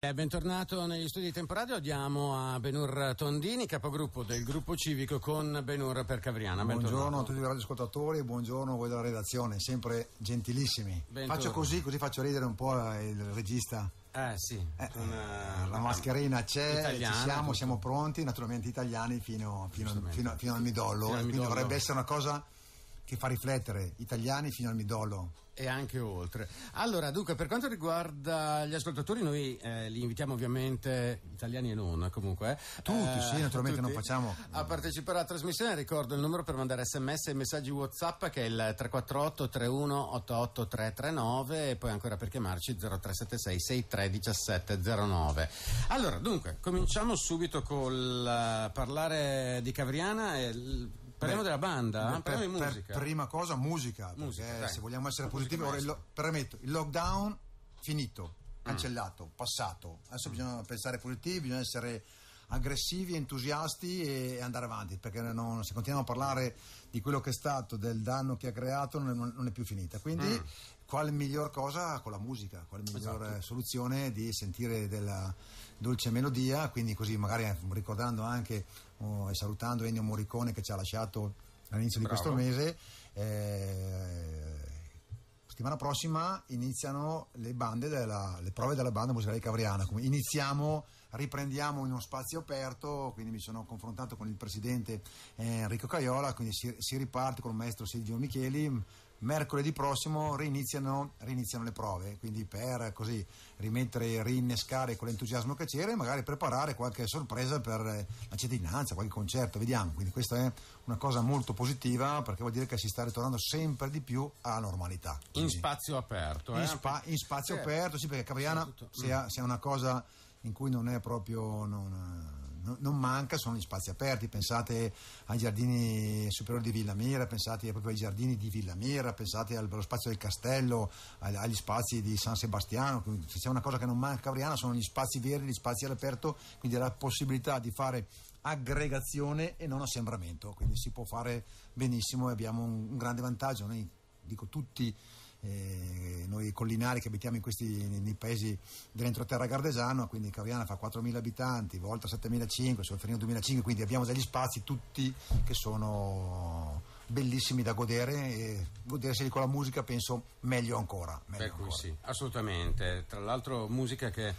Eh, bentornato negli studi di Temporadio, diamo a Benur Tondini, capogruppo del gruppo civico con Benur per Cavriana. Buongiorno a tutti i radioascoltatori, buongiorno a voi della redazione, sempre gentilissimi. Bentorno. Faccio così, così faccio ridere un po' il regista. Eh sì, eh, una, eh, la mascherina c'è, italiana, ci siamo, tutto. siamo pronti, naturalmente italiani fino, fino, fino, fino al midollo, fino al midollo. quindi dovrebbe essere una cosa che fa riflettere italiani fino al midollo. E anche oltre. Allora, dunque, per quanto riguarda gli ascoltatori, noi eh, li invitiamo ovviamente, italiani e non comunque. Eh. Tutti, eh, sì, naturalmente tutti non facciamo. A partecipare alla trasmissione, ricordo il numero per mandare sms e messaggi WhatsApp che è il 348 31 339 e poi ancora per chiamarci 0376 631709. Allora, dunque, cominciamo subito col uh, parlare di Cavriana. E, Parliamo Beh, della banda, per, eh, parliamo di musica. prima cosa musica, musica perché, se vogliamo essere positivi, ora il, permetto, il lockdown finito, mm. cancellato, mm. passato. Adesso mm. bisogna pensare positivi, bisogna essere aggressivi, entusiasti e andare avanti, perché non, se continuiamo a parlare di quello che è stato, del danno che ha creato, non è, non è più finita. Quindi mm. quale miglior cosa con la musica, quale miglior esatto. soluzione di sentire della dolce melodia, quindi così magari ecco, ricordando anche oh, e salutando Ennio Morricone che ci ha lasciato all'inizio Bravo. di questo mese. Eh, settimana prossima iniziano le, della, le prove della banda musicale cavriana. iniziamo, riprendiamo in uno spazio aperto. Quindi mi sono confrontato con il presidente eh, Enrico Caiola. Quindi si, si riparte con il maestro Silvio Micheli mercoledì prossimo reiniziano, reiniziano le prove, quindi per così rimettere, rinnescare quell'entusiasmo che c'era e magari preparare qualche sorpresa per eh, la cittadinanza, qualche concerto, vediamo. Quindi questa è una cosa molto positiva perché vuol dire che si sta ritornando sempre di più alla normalità. Quindi in spazio aperto. Eh? In, spa, in, spazio sì. aperto, sì, perché Capriana sia, sia una cosa in cui non è proprio... Non, eh, non manca sono gli spazi aperti, pensate ai giardini superiori di Villa Mira, pensate proprio ai giardini di Villa Mira, pensate al bello spazio del castello, agli spazi di San Sebastiano, se c'è una cosa che non manca a Briana sono gli spazi verdi, gli spazi all'aperto, quindi la possibilità di fare aggregazione e non assembramento, quindi si può fare benissimo e abbiamo un, un grande vantaggio, noi dico tutti eh, noi collinari che abitiamo in questi nei, paesi dell'entroterra gardesano, quindi Caviana fa 4.000 abitanti, Volta 7.500, Solferino 2.500, quindi abbiamo degli spazi tutti che sono bellissimi da godere e goderseli con la musica penso meglio ancora. Meglio per cui ancora. sì, assolutamente, tra l'altro musica che...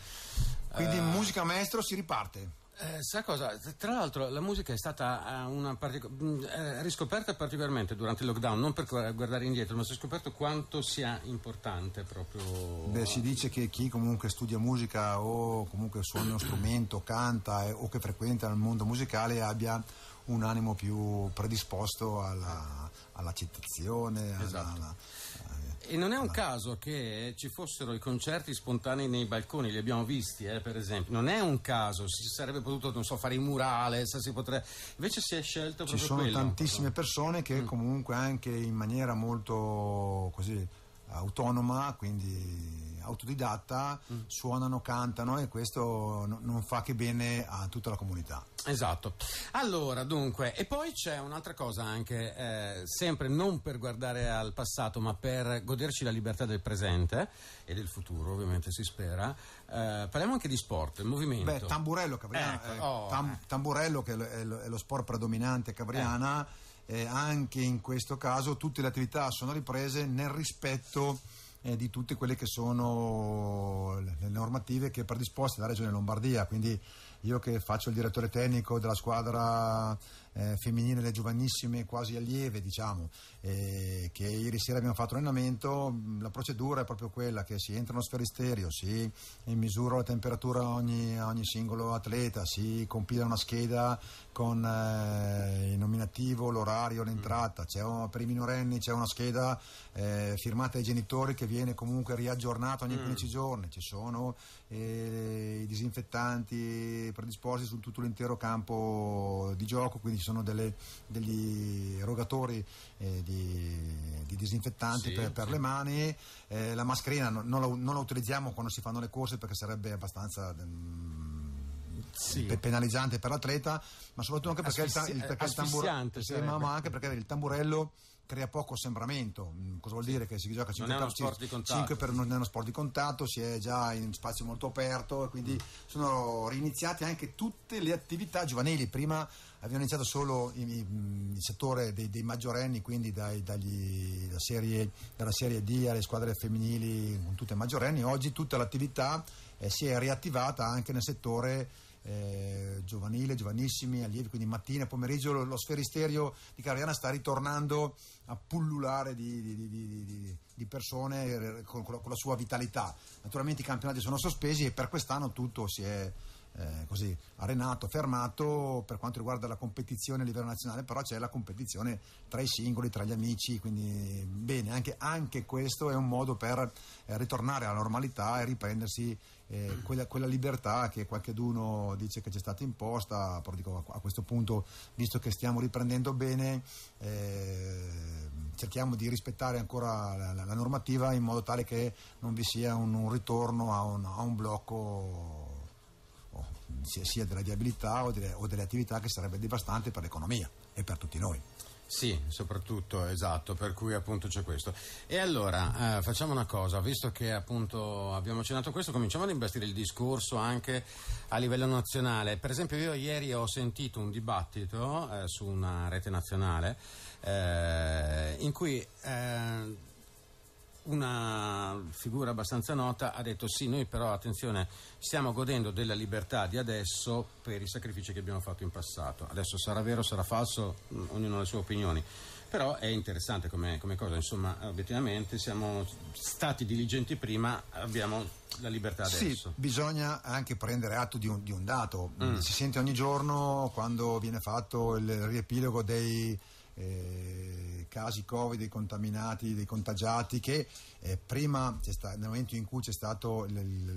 Quindi eh... musica maestro si riparte. Eh, sa cosa? Tra l'altro la musica è stata eh, una partico- mm, eh, riscoperta particolarmente durante il lockdown, non per guardare indietro, ma si è scoperto quanto sia importante proprio. Beh, si dice che chi comunque studia musica o comunque suona uno strumento, canta eh, o che frequenta il mondo musicale abbia un animo più predisposto alla, alla citazione, esatto. alla, alla e non è un caso che ci fossero i concerti spontanei nei balconi, li abbiamo visti, eh, per esempio. Non è un caso, si sarebbe potuto, non so, fare i murales, eh, si potrebbe... Invece si è scelto proprio Ci sono quello, tantissime persone che mm. comunque anche in maniera molto così autonoma, quindi autodidatta mm. suonano, cantano e questo n- non fa che bene a tutta la comunità. Esatto. Allora, dunque, e poi c'è un'altra cosa anche, eh, sempre non per guardare al passato, ma per goderci la libertà del presente e del futuro, ovviamente si spera. Eh, parliamo anche di sport, il movimento. Beh, tamburello Cabriana, ecco, eh, oh, tam, eh. tamburello che è lo, è lo, sport predominante Cabriana, eh. eh, anche in questo caso tutte le attività sono riprese nel rispetto eh, di tutte quelle che sono le normative che è predisposta la Regione Lombardia. Quindi io che faccio il direttore tecnico della squadra eh, femminile, le giovanissime quasi allieve, diciamo, eh, che ieri sera abbiamo fatto allenamento, mm, la procedura è proprio quella che si entra nello sferisterio, si misura la temperatura ogni, ogni singolo atleta, si compila una scheda con eh, il nominativo, l'orario, l'entrata, un, per i minorenni c'è una scheda eh, firmata ai genitori che viene comunque riaggiornata ogni 15 mm. giorni, ci sono eh, i disinfettanti predisposti su tutto l'intero campo di gioco, quindi ci sono delle, degli erogatori eh, di, di, disinfettanti sì, per, per sì. le mani, eh, la mascherina non, non, la, non, la, utilizziamo quando si fanno le corse perché sarebbe abbastanza... Mh, mm, sì. penalizzante per l'atleta, ma soprattutto anche eh, perché, Asfissi- il, ta- il, perché il, tambur- ma anche perché il tamburello crea poco sembramento. Mm, cosa vuol dire? Che si gioca 5 non per 5, 5 per non è uno sport di contatto, si è già in spazio molto aperto e quindi mm. sono riniziate anche tutte le attività giovanili. Prima abbiamo iniziato solo mm, il, settore dei, dei, maggiorenni, quindi dai, dagli, da serie, dalla Serie D alle squadre femminili con tutte maggiorenni. Oggi tutta l'attività eh, si è riattivata anche nel settore eh, giovanile, giovanissimi, allievi, quindi mattina, pomeriggio lo, lo sferisterio di Carriana sta ritornando a pullulare di, di, di, di persone con, con, la, con la sua vitalità. Naturalmente i campionati sono sospesi e per quest'anno tutto si è eh, così arenato, fermato per quanto riguarda la competizione a livello nazionale, però c'è la competizione tra i singoli, tra gli amici, quindi bene, anche, anche questo è un modo per eh, ritornare alla normalità e riprendersi eh, quella, quella, libertà che qualcheduno dice che ci è stata imposta, però dico a, a, questo punto, visto che stiamo riprendendo bene, eh, cerchiamo di rispettare ancora la, la, la, normativa in modo tale che non vi sia un, un ritorno a un, a un blocco sia della viabilità o delle, o delle attività che sarebbe devastante per l'economia e per tutti noi. Sì, soprattutto, esatto, per cui appunto c'è questo. E allora eh, facciamo una cosa, visto che appunto abbiamo accennato questo, cominciamo ad investire il discorso anche a livello nazionale. Per esempio io ieri ho sentito un dibattito eh, su una rete nazionale eh, in cui eh, una figura abbastanza nota ha detto sì, noi però attenzione, stiamo godendo della libertà di adesso per i sacrifici che abbiamo fatto in passato. Adesso sarà vero, sarà falso, mm, ognuno ha le sue opinioni. Però è interessante come, come cosa, insomma, obiettivamente siamo stati diligenti prima, abbiamo la libertà adesso. Sì, bisogna anche prendere atto di un, di un dato. Mm. Si sente ogni giorno quando viene fatto il riepilogo dei eh, casi Covid, dei contaminati, dei contagiati, che eh, prima, stato, nel momento in cui c'è stato il, il,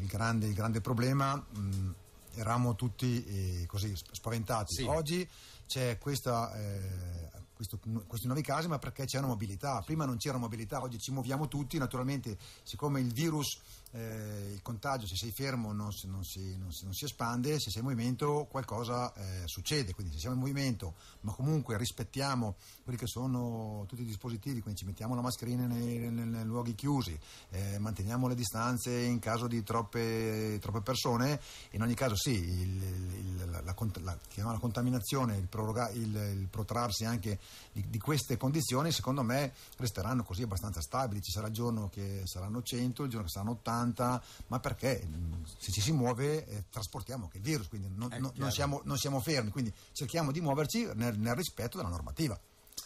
il, grande, il grande, problema, mh, eravamo tutti eh, così spaventati. Sì. Oggi c'è questa, eh, questo, questi nuovi casi, ma perché c'è una mobilità. Prima non c'era mobilità, oggi ci muoviamo tutti, naturalmente siccome il virus eh, il contagio, se sei fermo, non, non, si, non, si, non, si, espande, se sei in movimento qualcosa eh, succede. Quindi, se siamo in movimento, ma comunque rispettiamo quelli che sono tutti i dispositivi, quindi ci mettiamo la mascherina nei, nei, nei luoghi chiusi, eh, manteniamo le distanze in caso di troppe, troppe persone, in ogni caso, sì, il, il, la, la, la, la, contaminazione, il, proroga, il protrarsi anche di, di queste condizioni, secondo me, resteranno così abbastanza stabili. Ci sarà il giorno che saranno 100, il giorno che saranno 80 70, ma perché mm, se ci si muove eh, trasportiamo anche il virus, quindi non, eh, non, siamo, non, siamo, fermi, quindi cerchiamo di muoverci nel, nel rispetto della normativa.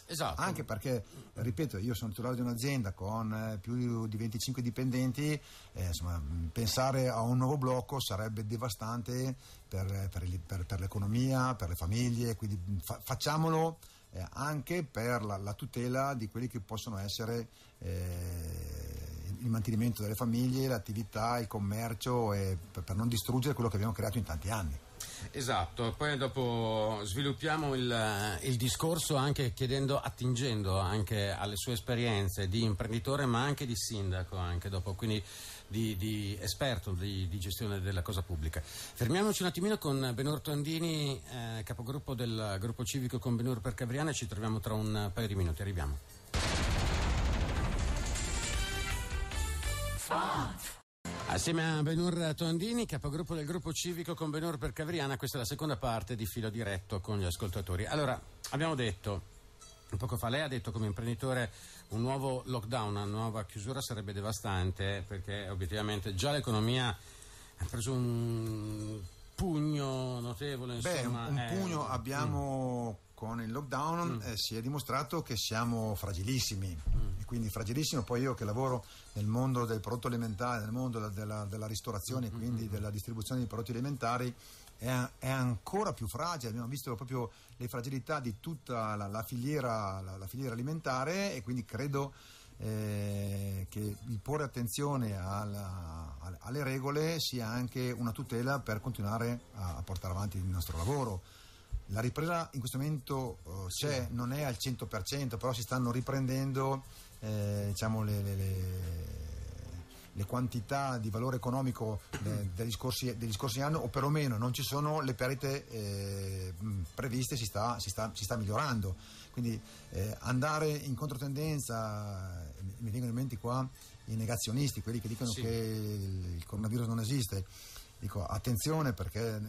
Esatto. Anche perché, ripeto, io sono titolare di un'azienda con eh, più di 25 dipendenti, eh, insomma, mm, pensare a un nuovo blocco sarebbe devastante per, eh, per, il, per, per l'economia, per le famiglie, quindi mm, fa, facciamolo eh, anche per la, la, tutela di quelli che possono essere eh, il mantenimento delle famiglie, l'attività, il commercio e per non distruggere quello che abbiamo creato in tanti anni. Esatto, poi dopo sviluppiamo il, il, discorso anche chiedendo, attingendo anche alle sue esperienze di imprenditore ma anche di sindaco, anche dopo, quindi di, di esperto di, di, gestione della cosa pubblica. Fermiamoci un attimino con Benur Tondini, eh, capogruppo del gruppo civico con Benur per Cabriana, ci troviamo tra un paio di minuti, arriviamo. Sport. Assieme a Benur Tondini, capogruppo del gruppo civico con Benur per Cavriana, questa è la seconda parte di filo diretto con gli ascoltatori. Allora, abbiamo detto poco fa lei ha detto come imprenditore un nuovo lockdown, una nuova chiusura sarebbe devastante perché obiettivamente già l'economia ha preso un pugno notevole, insomma, Beh, un, un pugno abbiamo mm con il lockdown mm. eh, si è dimostrato che siamo fragilissimi mm. e quindi fragilissimo poi io che lavoro nel mondo del prodotto alimentare, nel mondo della, della ristorazione e mm, quindi mm, mm. della distribuzione di prodotti alimentari è, è, ancora più fragile, abbiamo visto proprio le fragilità di tutta la, la, filiera, la, la filiera alimentare e quindi credo eh, che il porre attenzione alla, alle regole sia anche una tutela per continuare a, a portare avanti il nostro lavoro. La ripresa in questo momento uh, c'è, non è al 100%, però si stanno riprendendo eh, diciamo le, le, le, le, quantità di valore economico eh, mm. degli, scorsi, degli, scorsi, anni, o perlomeno non ci sono le perdite eh, mm, previste, si sta, si, sta, si sta, migliorando. Quindi eh, andare in controtendenza, eh, mi vengono in mente qua i negazionisti, quelli che dicono sì. che il coronavirus non esiste dico attenzione perché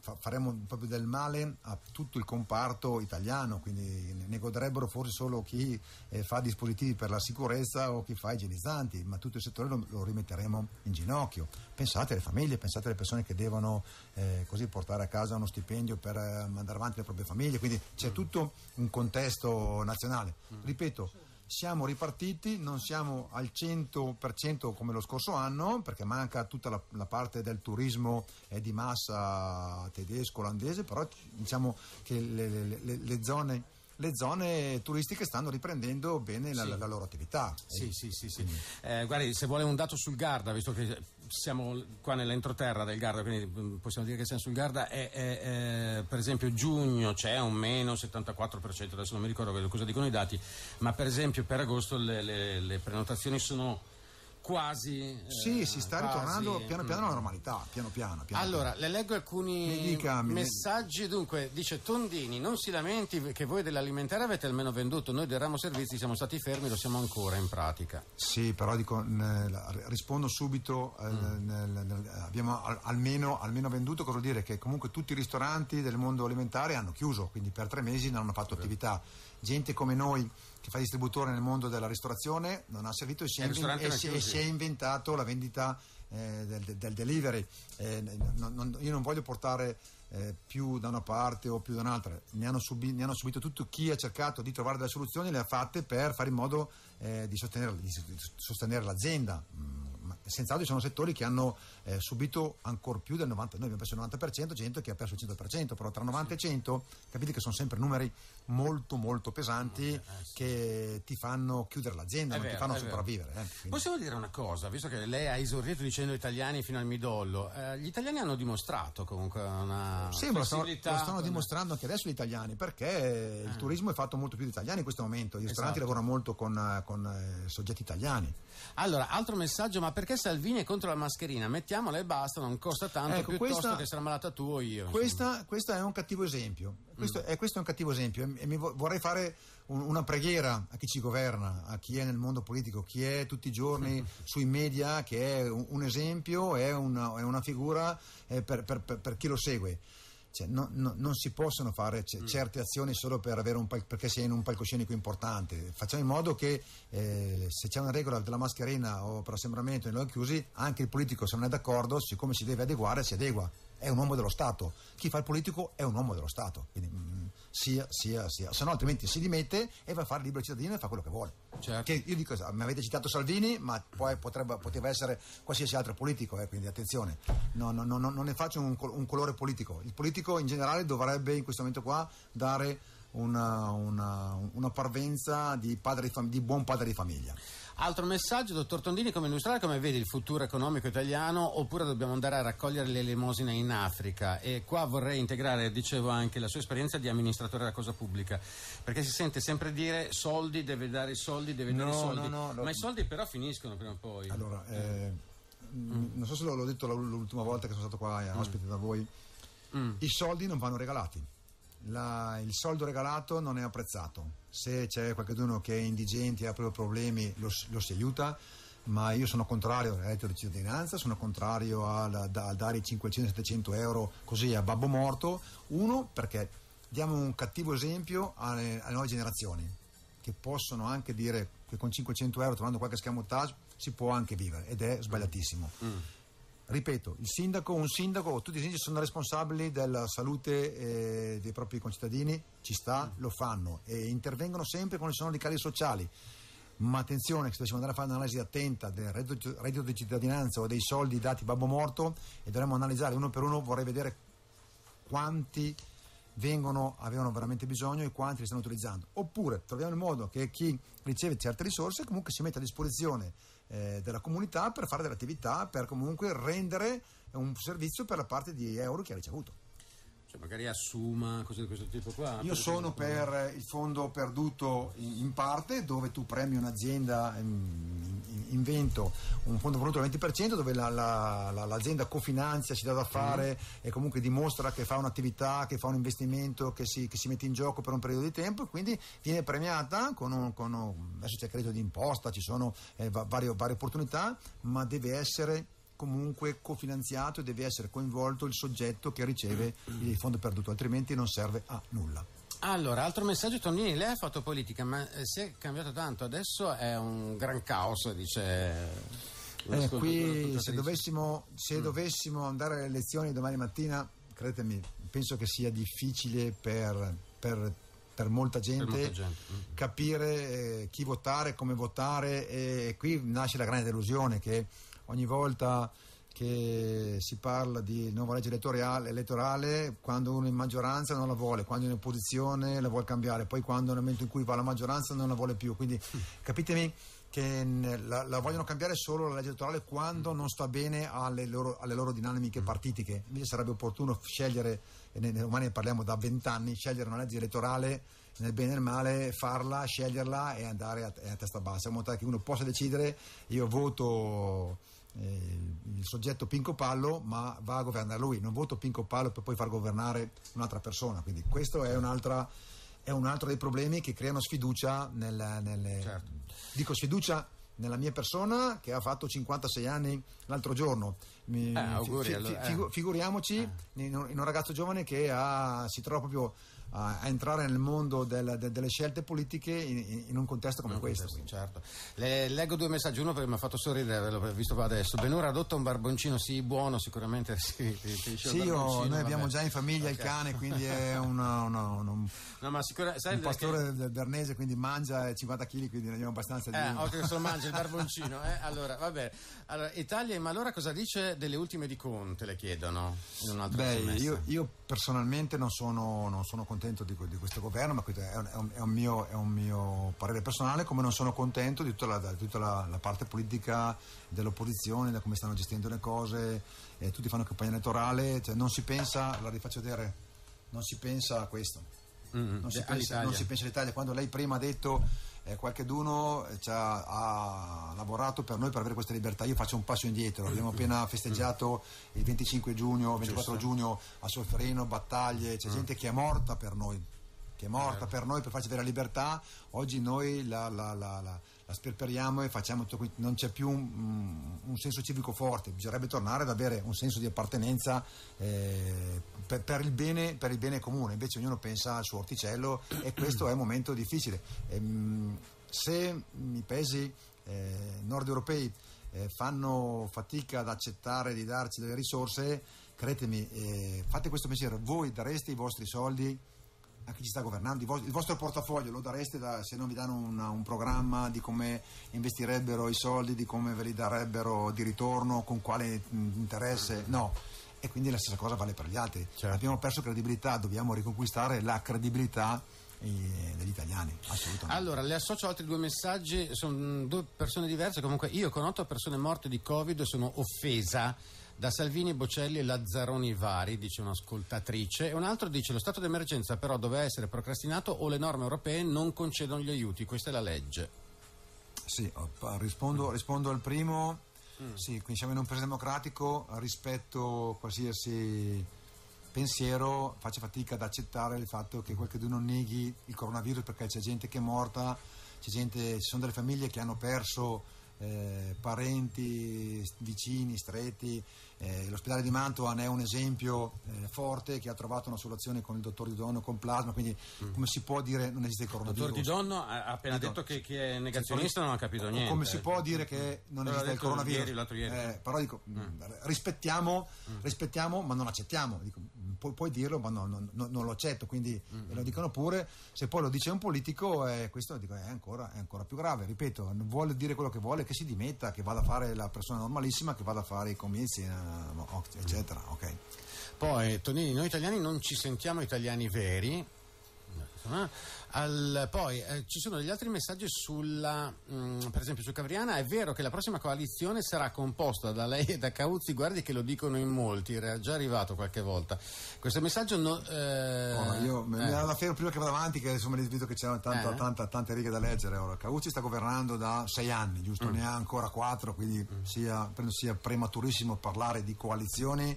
fa- faremo proprio del male a tutto il comparto italiano, quindi ne godrebbero forse solo chi eh, fa dispositivi per la sicurezza o chi fa igienizzanti, ma tutto il settore lo, lo rimetteremo in ginocchio. Pensate alle famiglie, pensate alle persone che devono eh, così portare a casa uno stipendio per eh, mandare avanti le proprie famiglie, quindi c'è mm. tutto un contesto nazionale. Mm. Ripeto, siamo ripartiti, non siamo al 100% come lo scorso anno perché manca tutta la, la parte del turismo eh, di massa tedesco, olandese, però diciamo che le, le, le zone le zone turistiche stanno riprendendo bene la, sì. la, la loro attività. Sì, sì, sì. sì. Eh, guardi, se vuole un dato sul Garda, visto che siamo qua nell'entroterra del Garda, quindi mm, possiamo dire che siamo sul Garda. È, è, è, per esempio giugno c'è un meno 74%, adesso non mi ricordo cosa dicono i dati, ma per esempio per agosto le, le, le prenotazioni sono quasi. Sì, eh, si sta eh, quasi. ritornando piano piano alla mm. normalità, piano piano. piano allora, piano. le leggo alcuni mi dica, messaggi. Mi... Dunque, dice Tondini, non si lamenti che voi dell'alimentare avete almeno venduto, noi del ramo servizi siamo stati fermi, lo siamo ancora in pratica. Sì, però dico, rispondo subito, eh, mm. abbiamo almeno, almeno, venduto, cosa vuol dire? Che comunque tutti i ristoranti del mondo alimentare hanno chiuso, quindi per tre mesi non hanno fatto sì. attività. Gente come noi che fa distributore nel mondo della ristorazione non ha servito e si è, in, e si, e si è che ha inventato la vendita eh, del, del, delivery. Eh, non, non, io non voglio portare eh, più da una parte o più da un'altra, ne hanno, subi, ne hanno, subito tutto chi ha cercato di trovare delle soluzioni, le ha fatte per fare in modo eh, di sostenere, di, sostenere, l'azienda. Mm, senz'altro ci sono settori che hanno eh, subito ancora più del 90%, noi abbiamo perso il 90%, gente che ha perso il 100%, però tra 90 e 100 capite che sono sempre numeri molto molto pesanti eh, eh, che ti fanno chiudere l'azienda, non vero, ti fanno sopravvivere. Eh, Possiamo dire una cosa, visto che lei ha esordiato dicendo italiani fino al midollo, eh, gli italiani hanno dimostrato comunque una... Sì, lo stanno, lo stanno dimostrando anche adesso gli italiani perché il eh. turismo è fatto molto più di italiani in questo momento, gli esatto. ristoranti lavorano molto con, con soggetti italiani. Allora, altro messaggio, ma perché Salvini è contro la mascherina, mettiamola e basta, non costa tanto ecco, piuttosto questa, che essere ammalata tu o io. Questa, questo è un cattivo esempio. Questo, mm. eh, questo è un cattivo esempio e, e vorrei fare un, una preghiera a chi ci governa, a chi è nel mondo politico, chi è tutti i giorni sui media, che è un, un esempio, è una, è una figura eh, per, per, per, per chi lo segue. Cioè, no, no, non si possono fare c- cioè, mm. certe azioni solo per pal- perché sei in un palcoscenico importante. Facciamo in modo che eh, se c'è una regola della mascherina o per assembramento in luoghi chiusi, anche il politico, se non è d'accordo, siccome si deve adeguare, si adegua. È un uomo dello Stato. Chi fa il politico è un uomo dello Stato. Quindi, mm, sia, sia, sia, se no altrimenti si dimette e va a fare il libero cittadino e fa quello che vuole. Certo. Che io dico, mi avete citato Salvini, ma poi potrebbe, poteva essere qualsiasi altro politico, eh, quindi attenzione, no, no, no, non ne faccio un, un, colore politico. Il politico in generale dovrebbe in questo momento qua dare una, una, una parvenza di, padre, di buon padre di famiglia. Altro messaggio, dottor Tondini, come illustrare come vede il futuro economico italiano oppure dobbiamo andare a raccogliere le elemosine in Africa? E qua vorrei integrare, dicevo, anche la sua esperienza di amministratore della cosa pubblica, perché si sente sempre dire soldi, deve dare soldi, deve dare soldi, no, no, no, ma i soldi però finiscono prima o poi. Allora, eh, mm. non so se l'ho detto l'ultima volta che sono stato qua eh, ospite mm. da voi, mm. i soldi non vanno regalati, la, il soldo regalato non è apprezzato se c'è qualcuno che è indigente e ha proprio problemi lo, lo, si aiuta ma io sono contrario al reddito di cittadinanza sono contrario a da, dare 500-700 euro così a babbo morto uno perché diamo un cattivo esempio alle, alle nuove generazioni che possono anche dire che con 500 euro trovando qualche scamotage si può anche vivere ed è sbagliatissimo mm ripeto, il sindaco, un sindaco, tutti i sindaci sono responsabili della salute eh, dei propri concittadini, ci sta, lo fanno e intervengono sempre quando ci sono ricali sociali. Ma attenzione, che se dobbiamo andare a fare un'analisi attenta del reddito, di cittadinanza o dei soldi dati babbo morto e dovremmo analizzare uno per uno, vorrei vedere quanti vengono, avevano veramente bisogno e quanti li stanno utilizzando. Oppure troviamo il modo che chi riceve certe risorse comunque si metta a disposizione eh, della comunità per fare delle attività, per comunque rendere un servizio per la parte di euro che ha ricevuto cioè magari assuma cose di questo tipo qua. Io sono per il fondo perduto in, parte, dove tu premi un'azienda ehm, invento un fondo perduto del 20%, dove la, la, la, l'azienda cofinanzia, si dà da fare mm. e comunque dimostra che fa un'attività, che fa un investimento, che si, che si, mette in gioco per un periodo di tempo e quindi viene premiata con un, con un adesso c'è credito di imposta, ci sono eh, varie, varie opportunità, ma deve essere comunque cofinanziato e deve essere coinvolto il soggetto che riceve mm. il fondo perduto, altrimenti non serve a nulla. Allora, altro messaggio, Tonini, lei ha fatto politica, ma eh, si è cambiato tanto, adesso è un gran caos, dice... Eh, qui se dovessimo, se mm. dovessimo andare alle elezioni domani mattina, credetemi, penso che sia difficile per, per, per molta gente, per molta gente. Mm. capire eh, chi votare, come votare e qui nasce la grande delusione che ogni volta che si parla di nuova legge elettorale, elettorale, quando uno è in maggioranza non la vuole, quando è in opposizione la vuole cambiare, poi quando nel momento in cui va alla maggioranza non la vuole più. Quindi mm. capitemi che la, la vogliono cambiare solo la legge elettorale quando mm. non sta bene alle loro, alle loro dinamiche mm. partitiche. Invece sarebbe opportuno scegliere, e ne, domani ne parliamo da vent'anni, scegliere una legge elettorale nel bene e nel male, farla, sceglierla e andare a, a testa bassa, in modo tale che uno possa decidere io voto eh, il soggetto Pinco Pallo, ma va a governare lui. Non voto Pinco Pallo per poi far governare un'altra persona. Quindi questo è, è un altro dei problemi che creano sfiducia nel, nelle, certo. dico sfiducia nella mia persona che ha fatto 56 anni l'altro giorno mi, eh, auguri, fi, allora, eh. Figuriamoci eh. In, un, ragazzo giovane che ha, si trova proprio a, a entrare nel mondo del, de, delle scelte politiche in, in un contesto come in questo. Contesto, certo. Le, leggo due messaggi, uno perché mi ha fatto sorridere, l'ho visto qua adesso. Benora adotta un barboncino, sì, buono, sicuramente sì. Ti, ti sì, io, noi vabbè. abbiamo già in famiglia okay. il cane, quindi è una, una, una, un, no, ma sicura, sai un pastore che... bernese, quindi mangia 50 kg, quindi ne abbiamo abbastanza di... Eh, ok, solo mangia il barboncino. Eh? Allora, vabbè. Allora, Italia, ma allora cosa dice delle ultime di Conte le chiedono Beh, io, io, personalmente non sono, non sono contento di, di, questo governo, ma questo è, un, è, un mio, è un, mio, parere personale, come non sono contento di tutta la, di tutta la, la parte politica dell'opposizione, da come stanno gestendo le cose, eh, tutti fanno campagna elettorale, cioè non si pensa, la rifaccio vedere, non si pensa a questo. Mm, non, si pensa, non, si pensa, all'Italia. Quando lei prima ha detto eh, qualcheduno eh, ha, lavorato per noi per avere questa libertà. Io faccio un passo indietro, abbiamo mm. appena festeggiato il 25 giugno, 24 giugno a Solferino, battaglie, c'è mm. gente che è morta per noi che è morta eh. per noi per farci della libertà, oggi noi la, la, la, la sperperiamo e facciamo tutto qui. Non c'è più un, mm, un, senso civico forte, bisognerebbe tornare ad avere un senso di appartenenza eh, per, per, il bene, per, il bene, comune, invece ognuno pensa al suo orticello e questo è un momento difficile. Ehm, se i paesi eh, nord europei eh, fanno fatica ad accettare di darci delle risorse, credetemi, eh, fate questo pensiero, voi dareste i vostri soldi a chi ci sta governando, il vostro portafoglio lo dareste da, se non vi danno un, un, programma di come investirebbero i soldi, di come ve li darebbero di ritorno, con quale interesse, no. E quindi la stessa cosa vale per gli altri. Certo. Abbiamo perso credibilità, dobbiamo riconquistare la credibilità eh, degli italiani, assolutamente. Allora, le associo altri due messaggi, sono mm, due persone diverse, comunque io con otto persone morte di Covid sono offesa da Salvini, Bocelli e Lazzaroni vari, dice un'ascoltatrice, e un altro dice lo stato d'emergenza però doveva essere procrastinato o le norme europee non concedono gli aiuti, questa è la legge. Sì, rispondo, mm. rispondo al primo, mm. sì, quindi siamo in un paese democratico, rispetto a qualsiasi pensiero faccio fatica ad accettare il fatto che qualcuno neghi il coronavirus perché c'è gente che è morta, gente, ci sono delle famiglie che hanno perso eh, parenti vicini, stretti. Eh, l'ospedale di Mantua ne è un esempio eh, forte che ha trovato una soluzione con il dottor Di Donno, con plasma, quindi mm. come si può dire non esiste il coronavirus? Il dottor Di Donno ha appena Di detto Don... che chi è negazionista sì, non ha capito niente. Come si può dire che non però esiste il coronavirus? Ieri, ieri. Eh, però dico, mm. mm. rispettiamo, mm. rispettiamo, ma non accettiamo. Dico, pu- puoi dirlo, ma no, no, no, non lo accetto, quindi mm. lo dicono pure. Se poi lo dice un politico, eh, questo dico, è, ancora, è ancora più grave. Ripeto, vuole dire quello che vuole che si dimetta, che vada a fare la persona normalissima, che vada a fare i comizi, eh, eccetera. Okay. Poi Tonini, noi italiani non ci sentiamo italiani veri eh? Al, poi eh, ci sono degli altri messaggi sulla, mh, mm, per esempio su Cavriana, è vero che la prossima coalizione sarà composta da lei e da Cauzzi, guardi che lo dicono in molti, era già arrivato qualche volta. Questo messaggio no, eh, oh, io mi era eh. la fermo prima che vado avanti, che insomma mi vedo che c'erano tanta, eh. tanta, tante righe da leggere. Ora. Cauzzi sta governando da sei anni, giusto? Mm. Ne ha ancora quattro, quindi mm. sia, penso sia prematurissimo parlare di coalizioni.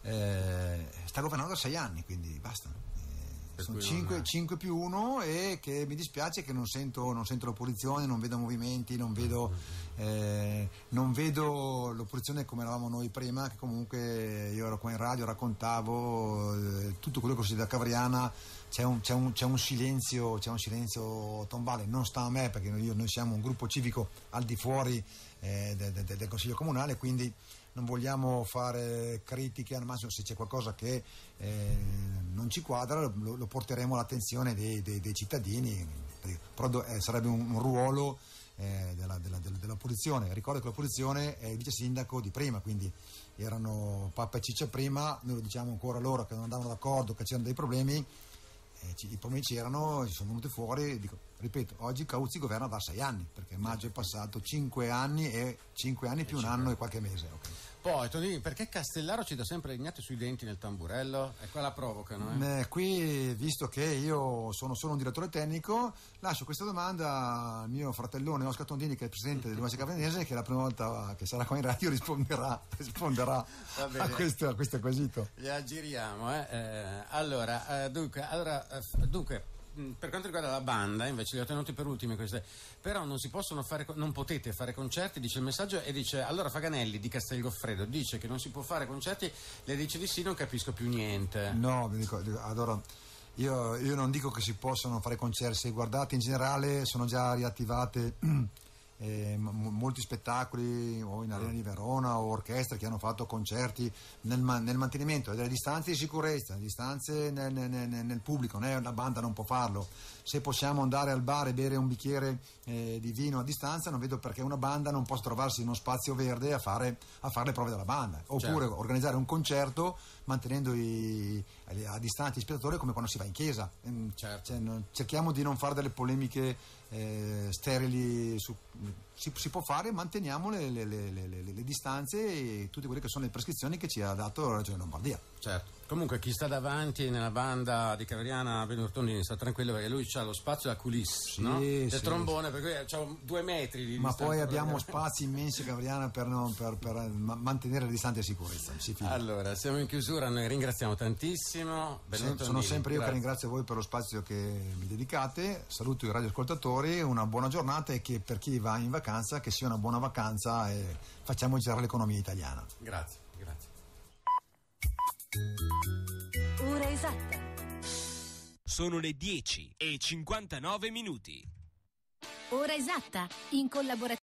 Eh, sta governando da sei anni, quindi basta. Sono 5, 5, più 1 e che mi dispiace che non sento, non sento l'opposizione, non vedo movimenti, non vedo, ah, eh, non vedo l'opposizione come eravamo noi prima, che comunque io ero qua in radio, raccontavo eh, tutto quello che ho sentito da Cavriana. C'è un, c'è, un, c'è, un silenzio, c'è un, silenzio, tombale, non sta a me perché io, noi siamo un gruppo civico al di fuori eh, del, del, del Consiglio Comunale, quindi non vogliamo fare critiche, al massimo se c'è qualcosa che eh, non ci quadra lo, lo porteremo all'attenzione dei, dei, dei cittadini, Però, eh, sarebbe un, un ruolo eh, posizione. Ricordo che la posizione è il vice sindaco di prima, quindi erano Papa e Ciccia prima, noi lo diciamo ancora loro che non andavano d'accordo, che c'erano dei problemi, eh, i problemi c'erano, sono venuti fuori, dico, ripeto, oggi Cauzzi governa da sei anni, perché maggio è passato cinque anni e cinque anni più un anno e qualche mese. Okay. Poi, Tonini, perché Castellaro ci dà sempre legnate sui denti nel tamburello? E qua la provocano. Eh? Eh, qui, visto che io sono solo un direttore tecnico, lascio questa domanda al mio fratellone Oscar Tondini, che è il presidente dell'Università Cavanese, che la prima volta che sarà qua in radio risponderà, risponderà a, questo, a, questo, quesito. Gli aggiriamo. Eh? eh allora, eh, dunque, allora, eh, dunque Mm, per quanto riguarda la banda, invece li ho tenuti per ultimi queste, però non si possono fare, non potete fare concerti, dice il messaggio e dice, allora Faganelli di Castelgoffredo dice che non si può fare concerti, le dice di sì, non capisco più niente. No, dico, allora... Io, io non dico che si possano fare concerti, guardate in generale sono già riattivate eh, molti spettacoli o in Arena di Verona o orchestre che hanno fatto concerti nel, man- nel mantenimento delle distanze di sicurezza, distanze nel, nel, nel pubblico, né? una banda non può farlo. Se possiamo andare al bar e bere un bicchiere eh, di vino a distanza, non vedo perché una banda non possa trovarsi in uno spazio verde a fare, a fare le prove della banda, oppure certo. organizzare un concerto mantenendo i, eh, a distanza gli spettatori come quando si va in chiesa. Mm, certo. Cioè, cerchiamo di non fare delle polemiche eh, sterili su si, si può fare, manteniamo le, le, le, le, distanze e tutte quelle che sono le prescrizioni che ci ha dato la Regione Lombardia. Certo. Comunque chi sta davanti nella banda di Caveriana Benortoni sta tranquillo perché lui ha lo spazio da culisse, sì, no? del sì, trombone, sì. per cui eh, ha due metri di distanza. Ma poi abbiamo spazi immensi Caveriana per, non, per, per eh, mantenere la distanza di sicurezza. Allora, siamo in chiusura, noi ringraziamo tantissimo. Sem- sono sempre io Grazie. che ringrazio voi per lo spazio che mi dedicate, saluto i radioascoltatori, una buona giornata e che per chi va in vacanza vacanza, che sia una buona vacanza e facciamo girare l'economia italiana. Grazie, grazie. Ora esatta. Sono le 10 e 59 minuti. Ora esatta, in collaborazione